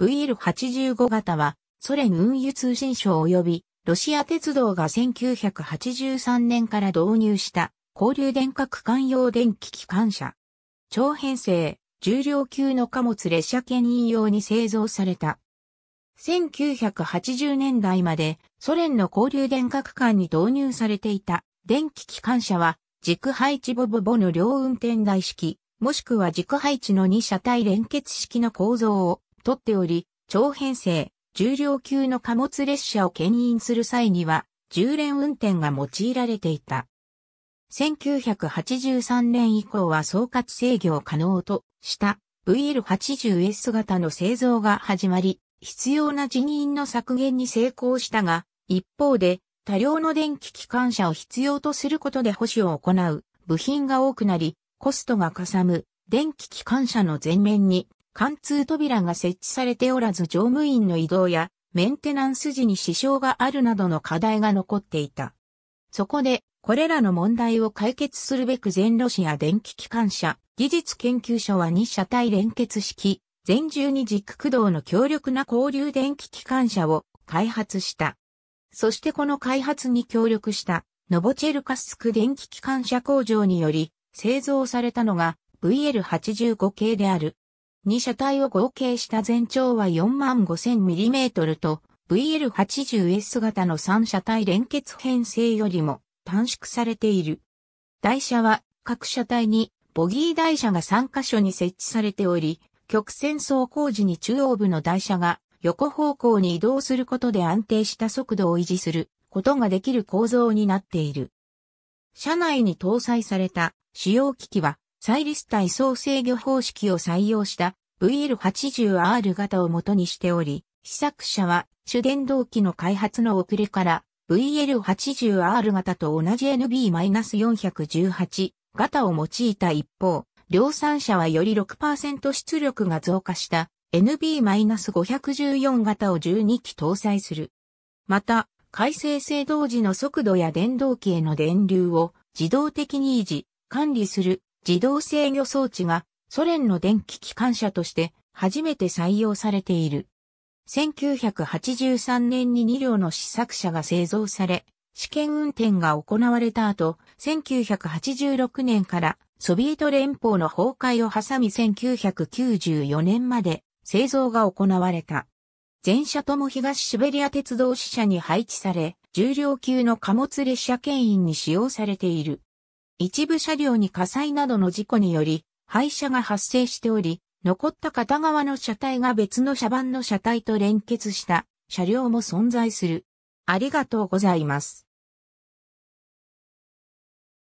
VL85 型は、ソ連運輸通信省及び、ロシア鉄道が1983年から導入した、交流電化区間用電気機関車。長編成、重量級の貨物列車牽引用に製造された。1980年代までソ連の交流電化区間に導入されていた電気機関車は軸配置ボボボの両運転台式、もしくは軸配置の2車体連結式の構造を取っており、長編成、重量級の貨物列車を牽引する際には、重連運転が用いられていた。1983年以降は総括制御可能とした VL80S 型の製造が始まり、必要な人員の削減に成功したが、一方で多量の電気機関車を必要とすることで保守を行う部品が多くなり、コストがかさむ電気機関車の前面に貫通扉が設置されておらず乗務員の移動やメンテナンス時に支障があるなどの課題が残っていた。そこで、これらの問題を解決するべく全ロシア電気機関車技術研究所は2車体連結式、全12軸駆動の強力な交流電気機関車を開発した。そしてこの開発に協力したノボチェルカスク電気機関車工場により製造されたのが VL85 系である。2車体を合計した全長は 45,000mm と VL80S 型の3車体連結編成よりも短縮されている。台車は各車体にボギー台車が3箇所に設置されており、曲線走行時に中央部の台車が横方向に移動することで安定した速度を維持することができる構造になっている。車内に搭載された使用機器はサイリス体総制御方式を採用した VL80R 型を元にしており、試作車は主電動機の開発の遅れから VL80R 型と同じ NB-418 型を用いた一方、量産車はより6%出力が増加した NB-514 型を12機搭載する。また、回生制動時の速度や電動機への電流を自動的に維持、管理する自動制御装置がソ連の電気機関車として初めて採用されている。1983年に2両の試作車が製造され、試験運転が行われた後、1986年からソビエト連邦の崩壊を挟み1994年まで製造が行われた。全車とも東シベリア鉄道支社に配置され、重量級の貨物列車牽引に使用されている。一部車両に火災などの事故により、廃車が発生しており、残った片側の車体が別の車番の車体と連結した車両も存在する。ありがとうございます。